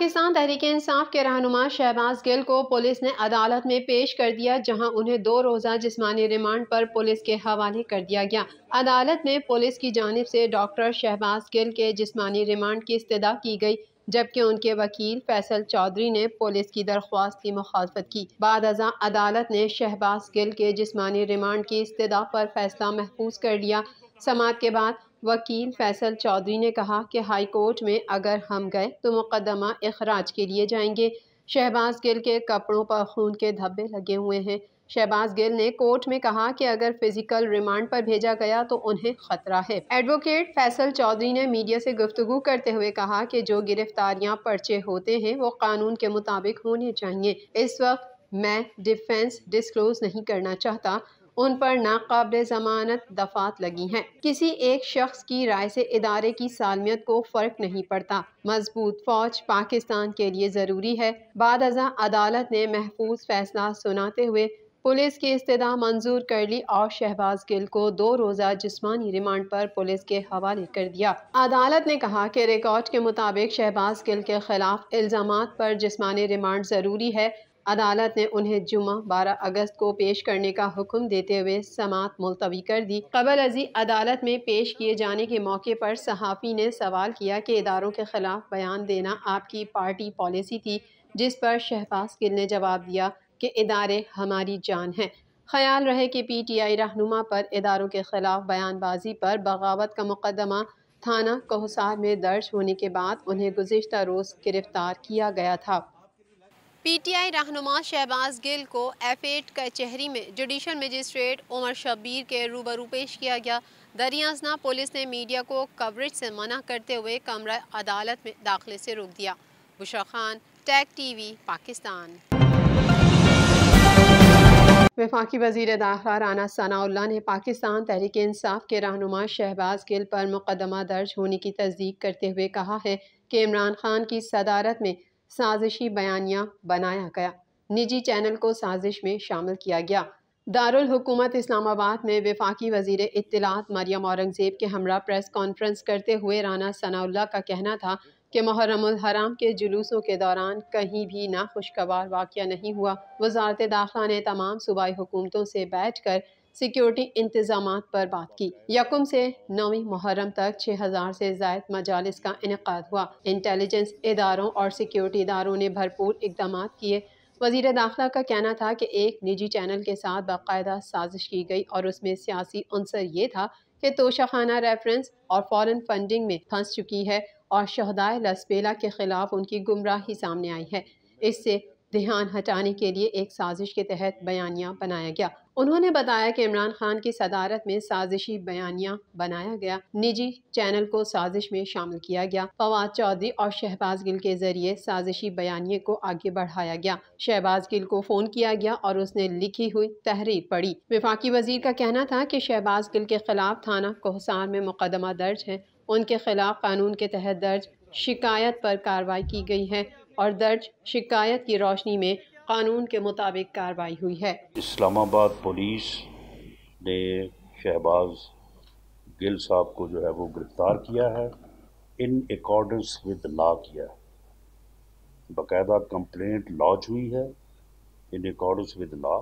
पाकिस्तान तहरीक इंसाफ के रहनुमा शहबाज गिल को पुलिस ने अदालत में पेश कर दिया जहां उन्हें दो रोज़ा जिस्मानी रिमांड पर पुलिस के हवाले कर दिया गया अदालत में पुलिस की जानब से डॉक्टर शहबाज गिल के जिस्मानी रिमांड की इस्तः की गई जबकि उनके वकील फैसल चौधरी ने पुलिस की दरख्वास्त की मुखालफत की बाद अजा अदालत ने शहबाज गिल के जिस्मानी रिमांड की इस्तः पर फैसला महफूज कर लिया समात के बाद वकील फैसल चौधरी ने कहा कि हाई कोर्ट में अगर हम गए तो मुकदमा अखराज के लिए जाएंगे शहबाज गिल के कपड़ों पर खून के धब्बे लगे हुए हैं शहबाज गिल ने कोर्ट में कहा कि अगर फिजिकल रिमांड पर भेजा गया तो उन्हें खतरा है एडवोकेट फैसल चौधरी ने मीडिया से गुफ्तु करते हुए कहा कि जो गिरफ्तारियां पर्चे होते हैं वो कानून के मुताबिक होने चाहिए इस वक्त मैं डिफेंस डिस्क्लोज नहीं करना चाहता उन पर नाकबिल ज़मानत दफात लगी हैं किसी एक शख्स की राय से इदारे की सालमियत को फ़र्क नहीं पड़ता मजबूत फ़ौज पाकिस्तान के लिए ज़रूरी है बाद अजा अदालत ने महफूज फैसला सुनाते हुए पुलिस की इस्तः मंजूर कर ली और शहबाज गिल को दो रोज़ा जिसमानी रिमांड पर पुलिस के हवाले कर दिया अदालत ने कहा कि रिकॉर्ड के मुताबिक शहबाज गिल के खिलाफ इल्ज़ाम पर जिसमानी रिमांड ज़रूरी है अदालत ने उन्हें जुमा बारह अगस्त को पेश करने का हुक्म देते हुए समात मुलतवी कर दी कबल अजी अदालत में पेश किए जाने के मौके पर सहाफ़ी ने सवाल किया कि इदारों के ख़िलाफ़ बयान देना आपकी पार्टी पॉलिसी थी जिस पर शहबाज गिल ने जवाब दिया कि इदारे हमारी जान हैं ख्याल रहे कि पी टी आई रहनुमा पर इदारों के ख़िलाफ़ बयानबाजी पर बगावत का मुकदमा थाना कोहसार में दर्ज होने के बाद उन्हें गुजशत रोज़ गिरफ़्तार किया गया था पीटीआई रहनुमा शहबाज गिल को एफ एट कचहरी में जुडिशल मजिस्ट्रेट उमर शबीर के रूबरू पेश किया गया दरियाजना पुलिस ने मीडिया को कवरेज से मना करते हुए कमरा अदालत में दाखिले से रोक दिया बुशरा खान टैग टीवी पाकिस्तान वफाकी वजी दाखिला राना सनाउल्ला ने पाकिस्तान तहरीक इंसाफ के रहनुमा शहबाज गिल पर मुकदमा दर्ज होने की तस्दीक करते हुए कहा है कि इमरान खान की सदारत में साजिशी बयानिया बनाया गया निजी चैनल को साजिश में शामिल किया गया दारुल हुकूमत इस्लामाबाद में विफाकी वजीर इतलात मरियम औरंगज़ेब के हमरा प्रेस कॉन्फ्रेंस करते हुए राना सनाउल्ला का कहना था कि मुहरम हराम के जुलूसों के दौरान कहीं भी ना खुशगवार वाक़ नहीं हुआ वजारत दाखिला ने तमाम सूबाई हुकूमतों से बैठ कर सिक्योरिटी इंतजाम पर बात की यकुम से नौवीं मुहर्रम तक छः हज़ार से जायद मजालस का इनका हुआ इंटेलिजेंस इदारों और सिक्योरिटी इदारों ने भरपूर इकदाम किए वजीर दाखिला का कहना था कि एक निजी चैनल के साथ बाकायदा साजिश की गई और उसमें सियासी अंसर ये था कि तोशाखाना रेफरेंस और फॉरेन फंडिंग में फंस चुकी है और शहदाय लसबेला के खिलाफ उनकी गुमराही सामने आई है इससे ध्यान हटाने के लिए एक साजिश के तहत बयानिया बनाया गया उन्होंने बताया कि इमरान खान की सदारत में साजिशी बयानिया बनाया गया निजी चैनल को साजिश में शामिल किया गया फवाद चौधरी और शहबाज गिल के जरिए साजिशी बयानी को आगे बढ़ाया गया शहबाज गिल को फोन किया गया और उसने लिखी हुई तहरीर पढ़ी विफाकी वजीर का कहना था कि शहबाज गिल के खिलाफ थाना कोहसार में मुकदमा दर्ज है उनके खिलाफ कानून के तहत दर्ज शिकायत पर कार्रवाई की गई है और दर्ज शिकायत की रोशनी में कानून के मुताबिक कार्रवाई हुई है इस्लामाबाद पुलिस ने शहबाज गिल साहब को जो है वो गिरफ्तार किया है इन अकॉर्डेंस विद लॉ किया है बाकायदा कंप्लेंट लॉन्च हुई है इन अकॉर्डेंस विद लॉ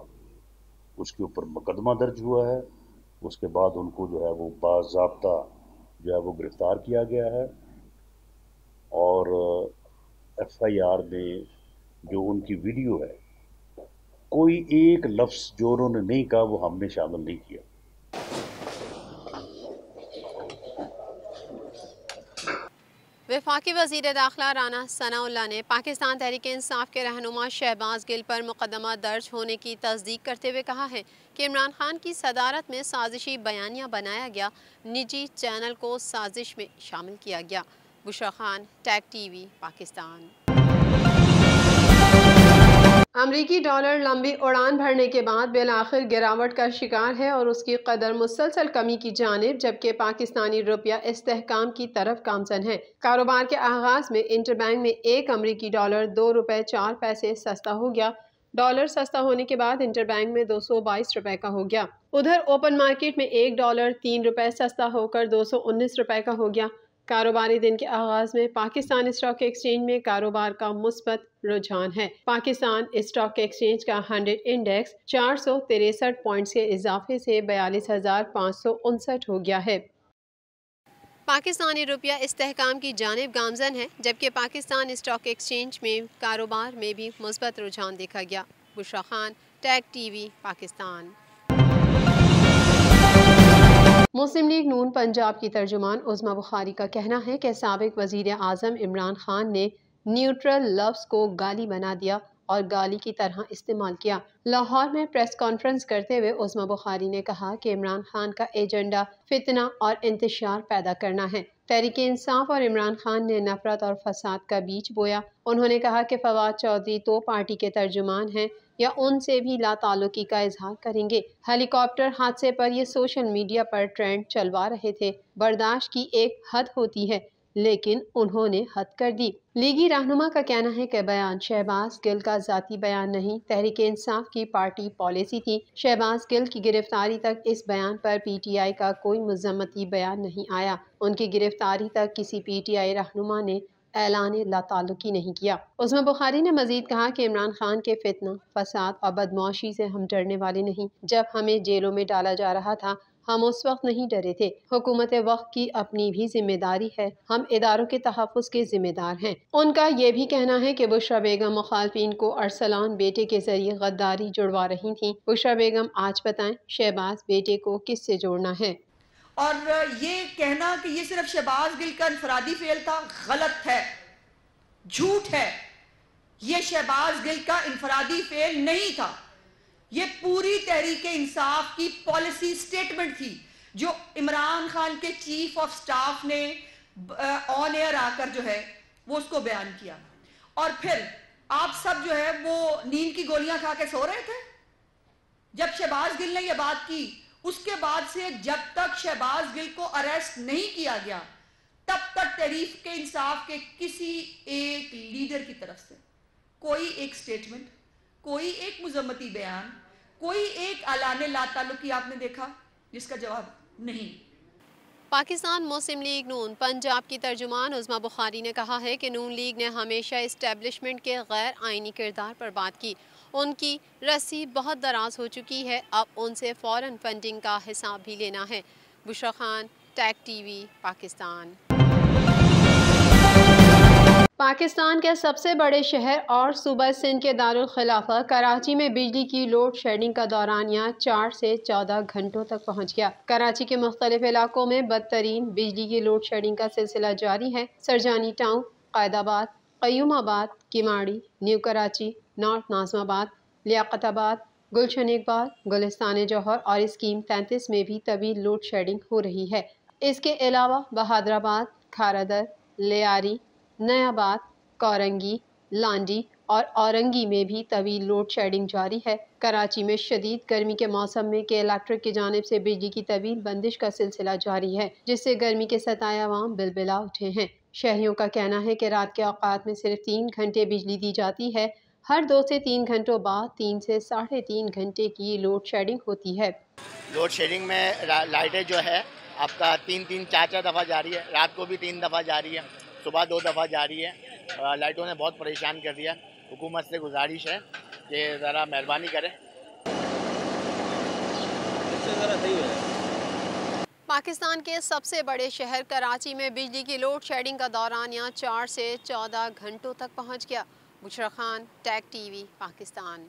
उसके ऊपर मुकदमा दर्ज हुआ है उसके बाद उनको जो है वो बाबा जो है वो गिरफ़्तार किया गया है और एफआईआर में जो उनकी वीडियो है कोई एक लफ्स जो उन्होंने नहीं कहा वो हमने शामिल नहीं किया वफाकी वजीर दाखिला राना सनाउल्ला ने पाकिस्तान तहरीक इंसाफ के रहनुमा शहबाज गिल पर मुकदमा दर्ज होने की तस्दीक करते हुए कहा है कि इमरान खान की सदारत में साजिशी बयानियां बनाया गया निजी चैनल को साजिश में शामिल किया गया बुशरा खान टैग टीवी पाकिस्तान अमरीकी डॉलर लंबी उड़ान भरने के बाद बिल आखिर गिरावट का शिकार है और उसकी कदर मुसलसल कमी की जानब जबकि पाकिस्तानी रुपया इस्तेकाम की तरफ कामसन है कारोबार के आगाज में इंटर बैंक में एक अमरीकी डॉलर दो रुपये चार पैसे सस्ता हो गया डॉलर सस्ता होने के बाद इंटर बैंक में दो सौ बाईस रुपए का हो गया उधर ओपन मार्केट में एक डॉलर तीन रुपए सस्ता होकर दो सौ उन्नीस रुपए का हो गया कारोबारी दिन के आगाज में पाकिस्तान स्टॉक एक्सचेंज में कारोबार का मुस्बत रुझान है पाकिस्तान स्टॉक एक्सचेंज का हंड्रेड इंडेक्स चार सौ तिरसठ पॉइंट्स के इजाफे से बयालीस हजार पाँच सौ उनसठ हो गया है पाकिस्तानी रुपया इस्तेकाम की जानब गामजन है जबकि पाकिस्तान स्टॉक एक्सचेंज में कारोबार में भी मुस्बत रुझान देखा गया बुशा खान टैग वी पाकिस्तान मुस्लिम लीग नून पंजाब की तर्जुमान उजमा बुखारी का कहना है कि सबक वजीर अजम इमरान खान ने न्यूट्रल लफ्स को गाली बना दिया और गाली की तरह इस्तेमाल किया लाहौर में प्रेस कॉन्फ्रेंस करते हुए उजमा बुखारी ने कहा कि इमरान खान का एजेंडा फितना और इंतशार पैदा करना है तहरीक इंसाफ और इमरान खान ने नफरत और फसाद का बीच बोया उन्होंने कहा कि फवाद चौधरी तो पार्टी के तर्जुमान हैं या उनसे भी लातालुकी का इजहार करेंगे हेलीकॉप्टर हादसे पर ये सोशल मीडिया पर ट्रेंड चलवा रहे थे बर्दाश्त की एक हद होती है लेकिन उन्होंने हद कर दी लीगी रहनुमा का कहना है कि बयान शहबाज गिल का जाति बयान नहीं तहरीक इंसाफ की पार्टी पॉलिसी थी शहबाज गिल की गिरफ्तारी तक इस बयान पर पीटीआई का कोई मजम्मती बयान नहीं आया उनकी गिरफ्तारी तक किसी पीटीआई रहनुमा ने ऐलान लातालुकी नहीं किया उसमें बुखारी ने मजीद कहा कि इमरान खान के फितना फसाद और बदमाशी से हम डरने वाले नहीं जब हमें जेलों में डाला जा रहा था हम उस वक्त नहीं डरे थे हुकूमत वक्त की अपनी भी जिम्मेदारी है हम इदारों के तहफ़ के जिम्मेदार हैं उनका यह भी कहना है कि बुशरा बेगम मुखालफी को अरसलान बेटे के जरिए गद्दारी जुड़वा रही थी बुशरा बेगम आज बताएं शहबाज बेटे को किस से जोड़ना है और ये कहना कि ये सिर्फ शहबाज गिल का इंफरादी फेल था गलत है झूठ है ये शहबाज गिल का इंफरादी फेल नहीं था ये पूरी तहरीक इंसाफ की पॉलिसी स्टेटमेंट थी जो इमरान खान के चीफ ऑफ स्टाफ ने ऑन एयर आकर जो है वो उसको बयान किया और फिर आप सब जो है वो नींद की गोलियां खा के सो रहे थे जब शहबाज गिल ने यह बात की उसके बाद से जब तक शहबाज गिल को अरेस्ट नहीं किया गया तब तक तरीफ के इंसाफ के किसी एक लीडर की तरफ से कोई एक स्टेटमेंट कोई एक मुजम्मती बयान कोई एक अलाने ला आपने देखा जिसका जवाब नहीं पाकिस्तान मुस्लिम लीग नून पंजाब की तर्जुमान उज़मा बुखारी ने कहा है कि नून लीग ने हमेशा इस्टेबलिशमेंट के गैर आइनी किरदार पर बात की उनकी रस्सी बहुत दराज हो चुकी है अब उनसे फ़ौरन फंडिंग का हिसाब भी लेना है बुशरा खान टी टीवी पाकिस्तान पाकिस्तान के सबसे बड़े शहर और सूबा सिंध के दारखिला कराची में बिजली की लोड शेडिंग का दौरान यहाँ चार से चौदह घंटों तक पहुँच गया कराची के मुख्तलिफ इलाकों में बदतरीन बिजली की लोड शेडिंग का सिलसिला जारी है Surjani Town Qaidabad Qayyumabad Keamari New Karachi North Nazimabad Liaquatabad Gulshan Iqbal Gulistan Jauhar और स्कीम तैंतीस में भी तवील लोड शेडिंग हो रही है इसके अलावा बहादराबाद खारादर लियारी नयाबाद कोरंगी लांडी और औरंगी में भी तवील लोड शेडिंग जारी है कराची में शदीद गर्मी के मौसम में के इलेक्ट्रिक की जानब से बिजली की तवील बंदिश का सिलसिला जारी है जिससे गर्मी के सताए आवाम बिलबिला उठे हैं शहरियों का कहना है कि रात के अवकात में सिर्फ तीन घंटे बिजली दी जाती है हर दो से तीन घंटों बाद तीन से साढ़े तीन घंटे की लोड शेडिंग होती है लोड शेडिंग में लाइटें जो है आपका तीन तीन चार चार दफ़ा जारी है रात को भी तीन दफ़ा जारी है सुबह दो दफ़ा जारी है लाइटों ने बहुत परेशान कर दिया हुकूमत से गुजारिश है कि ज़रा मेहरबानी करें पाकिस्तान के सबसे बड़े शहर कराची में बिजली की लोड शेडिंग का दौरान यहाँ चार से चौदह घंटों तक पहुँच गया बुशरा खान टैग टीवी पाकिस्तान